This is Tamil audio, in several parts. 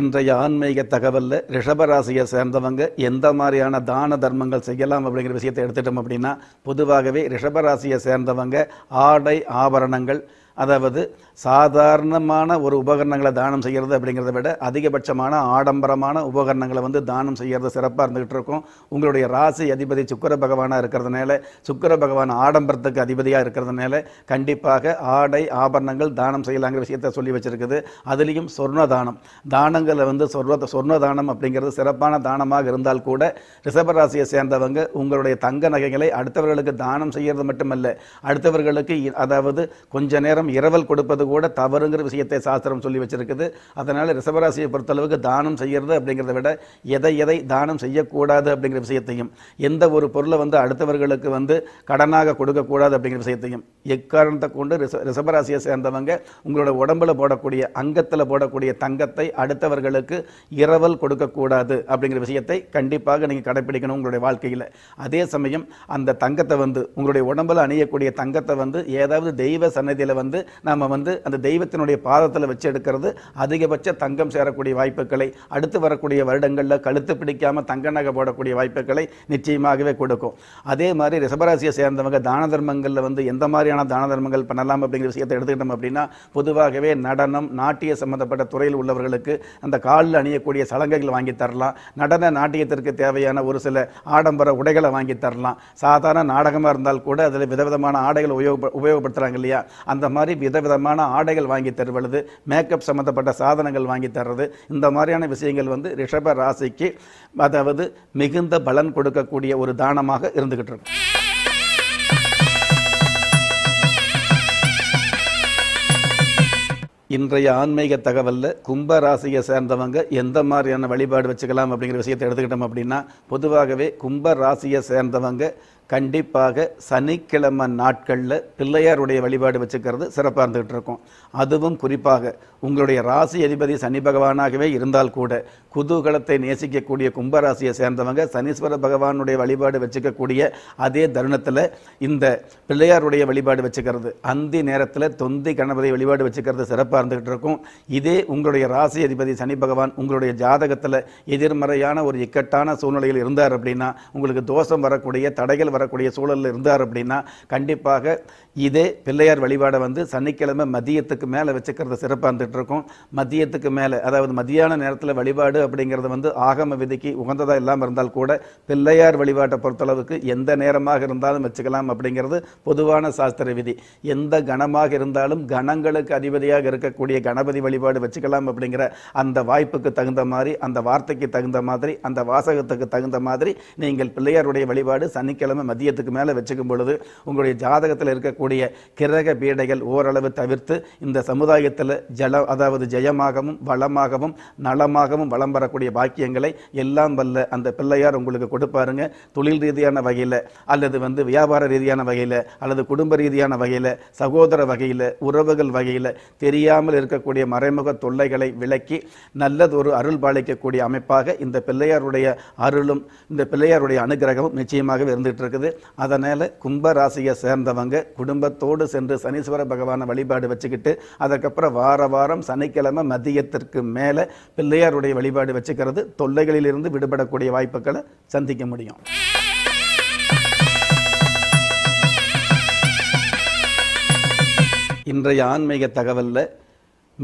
இன்றைய ஆன்மீக தகவலில் ரிஷபராசியை சேர்ந்தவங்க எந்த மாதிரியான தான தர்மங்கள் செய்யலாம் அப்படிங்கிற விஷயத்தை எடுத்துட்டோம் அப்படின்னா பொதுவாகவே ரிஷபராசியை சேர்ந்தவங்க ஆடை ஆபரணங்கள் அதாவது சாதாரணமான ஒரு உபகரணங்களை தானம் செய்கிறது அப்படிங்கிறத விட அதிகபட்சமான ஆடம்பரமான உபகரணங்களை வந்து தானம் செய்கிறது சிறப்பாக இருந்துகிட்டு இருக்கும் உங்களுடைய ராசி அதிபதி சுக்கர பகவானாக இருக்கிறதுனால சுக்கர பகவான் ஆடம்பரத்துக்கு அதிபதியாக இருக்கிறதுனால கண்டிப்பாக ஆடை ஆபரணங்கள் தானம் செய்யலாங்கிற விஷயத்த சொல்லி வச்சுருக்குது அதுலேயும் சொர்ண தானம் தானங்களை வந்து சொர்வ சொர்ண தானம் அப்படிங்கிறது சிறப்பான தானமாக இருந்தால் கூட ராசியை சேர்ந்தவங்க உங்களுடைய தங்க நகைகளை அடுத்தவர்களுக்கு தானம் செய்கிறது மட்டுமல்ல அடுத்தவர்களுக்கு அதாவது கொஞ்ச நேரம் இரவல் கொடுப்பது செய்கிறது கூட தவறுங்கிற விஷயத்தை சாஸ்திரம் சொல்லி வச்சுருக்குது அதனால் ரிசவராசியை பொறுத்தளவுக்கு தானம் செய்கிறது அப்படிங்கிறத விட எதை எதை தானம் செய்யக்கூடாது அப்படிங்கிற விஷயத்தையும் எந்த ஒரு பொருளை வந்து அடுத்தவர்களுக்கு வந்து கடனாக கொடுக்கக்கூடாது அப்படிங்கிற விஷயத்தையும் எக்காரணத்தை கொண்டு ரிச சேர்ந்தவங்க உங்களோட உடம்பில் போடக்கூடிய அங்கத்தில் போடக்கூடிய தங்கத்தை அடுத்தவர்களுக்கு இரவல் கொடுக்கக்கூடாது அப்படிங்கிற விஷயத்தை கண்டிப்பாக நீங்கள் கடைப்பிடிக்கணும் உங்களுடைய வாழ்க்கையில் அதே சமயம் அந்த தங்கத்தை வந்து உங்களுடைய உடம்பில் அணியக்கூடிய தங்கத்தை வந்து ஏதாவது தெய்வ சன்னதியில் வந்து நாம் வந்து எடுத்து அந்த தெய்வத்தினுடைய பாதத்தில் வச்சு எடுக்கிறது அதிகபட்ச தங்கம் சேரக்கூடிய வாய்ப்புகளை அடுத்து வரக்கூடிய வருடங்களில் கழுத்து பிடிக்காமல் தங்க நகை போடக்கூடிய வாய்ப்புகளை நிச்சயமாகவே கொடுக்கும் அதே மாதிரி ரிசபராசியை சேர்ந்தவங்க தான தர்மங்களில் வந்து எந்த மாதிரியான தான தர்மங்கள் பண்ணலாம் அப்படிங்கிற விஷயத்தை எடுத்துக்கிட்டோம் அப்படின்னா பொதுவாகவே நடனம் நாட்டிய சம்மந்தப்பட்ட துறையில் உள்ளவர்களுக்கு அந்த காலில் அணியக்கூடிய சலங்கைகள் வாங்கி தரலாம் நடன நாட்டியத்திற்கு தேவையான ஒரு சில ஆடம்பர உடைகளை வாங்கி தரலாம் சாதாரண நாடகமாக இருந்தால் கூட அதில் விதவிதமான ஆடைகள் உபயோக உபயோகப்படுத்துகிறாங்க இல்லையா அந்த மாதிரி விதவிதமான விதமான ஆடைகள் வாங்கி தருவது மேக்கப் சம்மந்தப்பட்ட சாதனங்கள் வாங்கி தர்றது இந்த மாதிரியான விஷயங்கள் வந்து ரிஷப ராசிக்கு அதாவது மிகுந்த பலன் கொடுக்கக்கூடிய ஒரு தானமாக இருந்துகிட்டு இன்றைய ஆன்மீக தகவலில் கும்ப ராசியை சேர்ந்தவங்க எந்த மாதிரியான வழிபாடு வச்சுக்கலாம் அப்படிங்கிற விஷயத்தை எடுத்துக்கிட்டோம் அப்படின்னா பொதுவாகவே கும்ப ராசியை சேர்ந்தவங்க கண்டிப்பாக சனிக்கிழமை நாட்களில் பிள்ளையாருடைய வழிபாடு வச்சுக்கிறது சிறப்பாக இருந்துகிட்டு இருக்கும் அதுவும் குறிப்பாக உங்களுடைய ராசி அதிபதி சனி பகவானாகவே இருந்தால் கூட குதூகலத்தை நேசிக்கக்கூடிய கும்பராசியை சேர்ந்தவங்க சனீஸ்வர பகவானுடைய வழிபாடு வச்சுக்கக்கூடிய அதே தருணத்தில் இந்த பிள்ளையாருடைய வழிபாடு வச்சுக்கிறது அந்தி நேரத்தில் தொந்தி கணபதி வழிபாடு வச்சுக்கிறது சிறப்பாக இருந்துகிட்டு இருக்கும் இதே உங்களுடைய ராசி அதிபதி சனி பகவான் உங்களுடைய ஜாதகத்தில் எதிர்மறையான ஒரு இக்கட்டான சூழ்நிலையில் இருந்தார் அப்படின்னா உங்களுக்கு தோஷம் வரக்கூடிய தடைகள் வர வரக்கூடிய சூழலில் இருந்தார் அப்படின்னா கண்டிப்பாக இதே பிள்ளையார் வழிபாடை வந்து சனிக்கிழமை மதியத்துக்கு மேலே வச்சுக்கிறது சிறப்பாக இருந்துகிட்ருக்கும் மதியத்துக்கு மேலே அதாவது மதியான நேரத்தில் வழிபாடு அப்படிங்கிறது வந்து ஆகம விதிக்கு உகந்ததாக இல்லாமல் இருந்தால் கூட பிள்ளையார் வழிபாட்டை பொறுத்தளவுக்கு எந்த நேரமாக இருந்தாலும் வச்சுக்கலாம் அப்படிங்கிறது பொதுவான சாஸ்திர விதி எந்த கணமாக இருந்தாலும் கணங்களுக்கு அதிபதியாக இருக்கக்கூடிய கணபதி வழிபாடு வச்சுக்கலாம் அப்படிங்கிற அந்த வாய்ப்புக்கு தகுந்த மாதிரி அந்த வார்த்தைக்கு தகுந்த மாதிரி அந்த வாசகத்துக்கு தகுந்த மாதிரி நீங்கள் பிள்ளையாருடைய வழிபாடு சனிக்கிழமை மதியத்துக்கு மேலே வச்சுக்கும் பொழுது உங்களுடைய ஜாதகத்தில் இருக்கக்கூடிய கிரக பீடைகள் ஓரளவு தவிர்த்து இந்த சமுதாயத்தில் ஜல அதாவது ஜெயமாகவும் வளமாகவும் நலமாகவும் வளம் வரக்கூடிய பாக்கியங்களை எல்லாம் வல்ல அந்த பிள்ளையார் உங்களுக்கு கொடுப்பாருங்க தொழில் ரீதியான வகையில் அல்லது வந்து வியாபார ரீதியான வகையில் அல்லது குடும்ப ரீதியான வகையில் சகோதர வகையில் உறவுகள் வகையில் தெரியாமல் இருக்கக்கூடிய மறைமுக தொல்லைகளை விளக்கி நல்லது ஒரு அருள் பாலிக்கக்கூடிய அமைப்பாக இந்த பிள்ளையாருடைய அருளும் இந்த பிள்ளையாருடைய அனுகிரகமும் நிச்சயமாக இருந்துகிட்டு இருக்குது அதனால் கும்ப ராசியை சேர்ந்தவங்க குடும்பத்தோடு சென்று சனீஸ்வர பகவானை வழிபாடு வச்சுக்கிட்டு அதுக்கப்புறம் வார வாரம் சனிக்கிழமை மதியத்திற்கு மேலே பிள்ளையாருடைய வழிபாடு வச்சுக்கிறது தொல்லைகளிலிருந்து விடுபடக்கூடிய வாய்ப்புகளை சந்திக்க முடியும் இன்றைய ஆன்மீக தகவலில்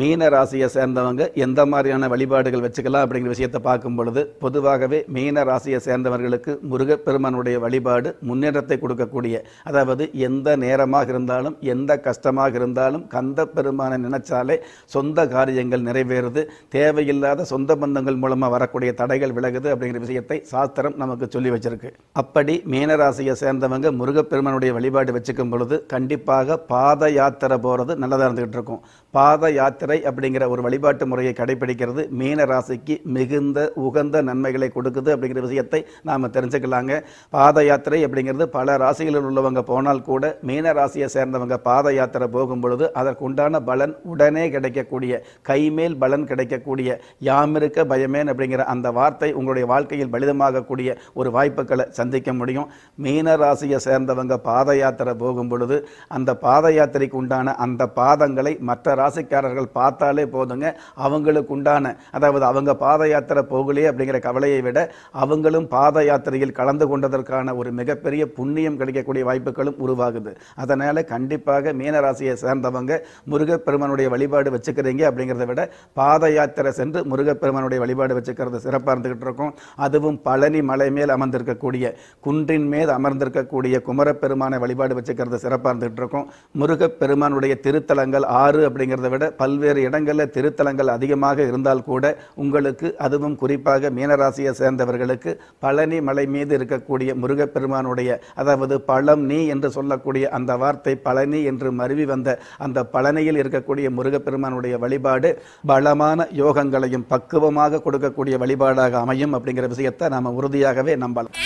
மீன ராசியை சேர்ந்தவங்க எந்த மாதிரியான வழிபாடுகள் வச்சுக்கலாம் அப்படிங்கிற விஷயத்தை பார்க்கும் பொழுது பொதுவாகவே மீன ராசியை சேர்ந்தவர்களுக்கு முருகப்பெருமானுடைய வழிபாடு முன்னேற்றத்தை கொடுக்கக்கூடிய அதாவது எந்த நேரமாக இருந்தாலும் எந்த கஷ்டமாக இருந்தாலும் கந்த பெருமானை நினைச்சாலே சொந்த காரியங்கள் நிறைவேறுது தேவையில்லாத சொந்த பந்தங்கள் மூலமாக வரக்கூடிய தடைகள் விலகுது அப்படிங்கிற விஷயத்தை சாஸ்திரம் நமக்கு சொல்லி வச்சிருக்கு அப்படி மீன ராசியை சேர்ந்தவங்க முருகப்பெருமானுடைய வழிபாடு வச்சுக்கும் பொழுது கண்டிப்பாக பாத யாத்திரை போகிறது நல்லதாக இருந்துகிட்டு இருக்கும் பாத யாத்திரை அப்படிங்கிற ஒரு வழிபாட்டு முறையை கடைபிடிக்கிறது மீன ராசிக்கு மிகுந்த உகந்த நன்மைகளை கொடுக்குது அப்படிங்கிற விஷயத்தை நாம் தெரிஞ்சுக்கலாங்க பாத யாத்திரை அப்படிங்கிறது பல ராசிகளில் உள்ளவங்க போனால் கூட மீன ராசியை சேர்ந்தவங்க பாத யாத்திரை போகும் பொழுது அதற்குண்டான பலன் உடனே கிடைக்கக்கூடிய கைமேல் பலன் கிடைக்கக்கூடிய யாமிருக்க பயமேன் அப்படிங்கிற அந்த வார்த்தை உங்களுடைய வாழ்க்கையில் பலிதமாகக்கூடிய ஒரு வாய்ப்புகளை சந்திக்க முடியும் மீன ராசியை சேர்ந்தவங்க பாத யாத்திரை போகும் பொழுது அந்த பாத யாத்திரைக்கு உண்டான அந்த பாதங்களை மற்ற ராசிக்காரர்கள் பார்த்தாலே போதுங்க அவங்களுக்கு உண்டான அதாவது அவங்க பாத யாத்திரை போகலையே அப்படிங்கிற கவலையை விட அவங்களும் பாத யாத்திரையில் கலந்து கொண்டதற்கான ஒரு மிகப்பெரிய புண்ணியம் கிடைக்கக்கூடிய வாய்ப்புகளும் உருவாகுது அதனால் கண்டிப்பாக மீனராசியை சேர்ந்தவங்க முருகப்பெருமனுடைய வழிபாடு வச்சுக்கிறீங்க அப்படிங்கிறத விட பாத யாத்திரை சென்று முருகப்பெருமனுடைய வழிபாடு வச்சுக்கிறது சிறப்பாக இருந்துகிட்டு இருக்கும் அதுவும் பழனி மலை மேல் அமர்ந்திருக்கக்கூடிய குன்றின் மேல் அமர்ந்திருக்கக்கூடிய குமரப்பெருமான வழிபாடு வச்சுக்கிறது சிறப்பாக இருந்துகிட்டு இருக்கும் முருகப்பெருமானுடைய திருத்தலங்கள் ஆறு அப்படிங்கிற அப்படிங்கிறத விட பல்வேறு இடங்களில் திருத்தலங்கள் அதிகமாக இருந்தால் கூட உங்களுக்கு அதுவும் குறிப்பாக மீனராசியை சேர்ந்தவர்களுக்கு பழனி மலை மீது இருக்கக்கூடிய முருகப்பெருமானுடைய அதாவது பழம் நீ என்று சொல்லக்கூடிய அந்த வார்த்தை பழனி என்று மருவி வந்த அந்த பழனியில் இருக்கக்கூடிய முருகப்பெருமானுடைய வழிபாடு பலமான யோகங்களையும் பக்குவமாக கொடுக்கக்கூடிய வழிபாடாக அமையும் அப்படிங்கிற விஷயத்தை நாம் உறுதியாகவே நம்பலாம்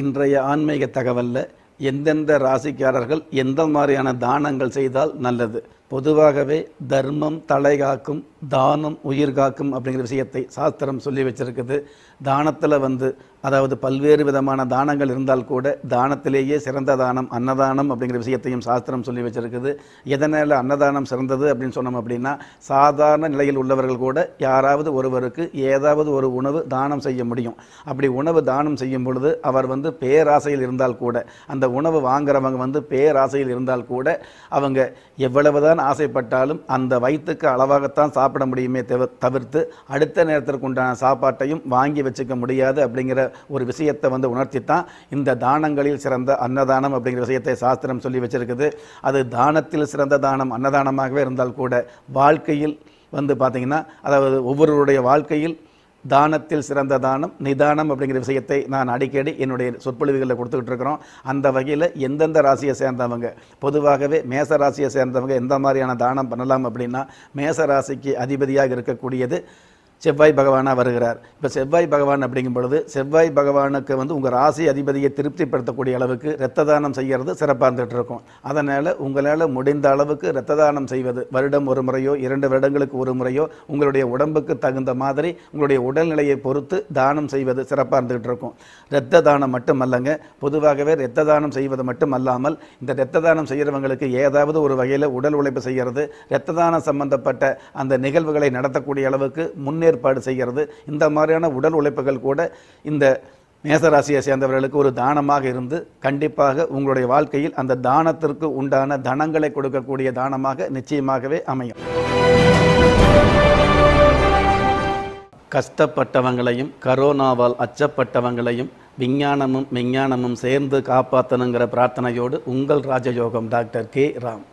இன்றைய ஆன்மீக தகவலில் எந்தெந்த ராசிக்காரர்கள் எந்த மாதிரியான தானங்கள் செய்தால் நல்லது பொதுவாகவே தர்மம் தலைகாக்கும் தானம் உயிர் காக்கும் அப்படிங்கிற விஷயத்தை சாஸ்திரம் சொல்லி வச்சுருக்குது தானத்தில் வந்து அதாவது பல்வேறு விதமான தானங்கள் இருந்தால் கூட தானத்திலேயே சிறந்த தானம் அன்னதானம் அப்படிங்கிற விஷயத்தையும் சாஸ்திரம் சொல்லி வச்சுருக்குது எதனால் அன்னதானம் சிறந்தது அப்படின்னு சொன்னோம் அப்படின்னா சாதாரண நிலையில் உள்ளவர்கள் கூட யாராவது ஒருவருக்கு ஏதாவது ஒரு உணவு தானம் செய்ய முடியும் அப்படி உணவு தானம் செய்யும் பொழுது அவர் வந்து பேராசையில் இருந்தால் கூட அந்த உணவு வாங்குறவங்க வந்து பேராசையில் இருந்தால் கூட அவங்க எவ்வளவுதான் ஆசைப்பட்டாலும் அந்த வயிற்றுக்கு அளவாகத்தான் சாப்பிட சாப்பிட முடியுமே தவிர தவிர்த்து அடுத்த நேரத்திற்கு உண்டான சாப்பாட்டையும் வாங்கி வச்சுக்க முடியாது அப்படிங்கிற ஒரு விஷயத்தை வந்து உணர்த்தி தான் இந்த தானங்களில் சிறந்த அன்னதானம் அப்படிங்கிற விஷயத்தை சாஸ்திரம் சொல்லி வச்சுருக்குது அது தானத்தில் சிறந்த தானம் அன்னதானமாகவே இருந்தால் கூட வாழ்க்கையில் வந்து பார்த்திங்கன்னா அதாவது ஒவ்வொருவருடைய வாழ்க்கையில் தானத்தில் சிறந்த தானம் நிதானம் அப்படிங்கிற விஷயத்தை நான் அடிக்கடி என்னுடைய சொற்பொழிவுகளில் கொடுத்துக்கிட்டு இருக்கிறோம் அந்த வகையில் எந்தெந்த ராசியை சேர்ந்தவங்க பொதுவாகவே மேச ராசியை சேர்ந்தவங்க எந்த மாதிரியான தானம் பண்ணலாம் அப்படின்னா மேச ராசிக்கு அதிபதியாக இருக்கக்கூடியது செவ்வாய் பகவானாக வருகிறார் இப்போ செவ்வாய் பகவான் அப்படிங்கும் பொழுது செவ்வாய் பகவானுக்கு வந்து உங்கள் ராசி அதிபதியை திருப்திப்படுத்தக்கூடிய அளவுக்கு இரத்த தானம் செய்கிறது சிறப்பாக இருந்துகிட்டு இருக்கும் அதனால் உங்களால் முடிந்த அளவுக்கு இரத்த தானம் செய்வது வருடம் ஒரு முறையோ இரண்டு வருடங்களுக்கு ஒரு முறையோ உங்களுடைய உடம்புக்கு தகுந்த மாதிரி உங்களுடைய உடல்நிலையை பொறுத்து தானம் செய்வது சிறப்பாக இருந்துகிட்டு இருக்கும் இரத்த தானம் மட்டும் அல்லங்க பொதுவாகவே இரத்த தானம் செய்வது மட்டும் அல்லாமல் இந்த இரத்த தானம் செய்கிறவங்களுக்கு ஏதாவது ஒரு வகையில் உடல் உழைப்பு செய்கிறது இரத்த தானம் சம்பந்தப்பட்ட அந்த நிகழ்வுகளை நடத்தக்கூடிய அளவுக்கு முன்னே ஏற்பாடு செய்கிறது இந்த மாதிரியான உடல் உழைப்புகள் கூட இந்த மேசராசியை சேர்ந்தவர்களுக்கு ஒரு தானமாக இருந்து கண்டிப்பாக உங்களுடைய வாழ்க்கையில் அந்த தானத்திற்கு உண்டான தனங்களை கொடுக்கக்கூடிய தானமாக நிச்சயமாகவே அமையும் கஷ்டப்பட்டவங்களையும் கரோனாவால் அச்சப்பட்டவங்களையும் விஞ்ஞானமும் விஞ்ஞானமும் சேர்ந்து காப்பாற்றணுங்கிற பிரார்த்தனையோடு உங்கள் ராஜயோகம் டாக்டர் கே ராம்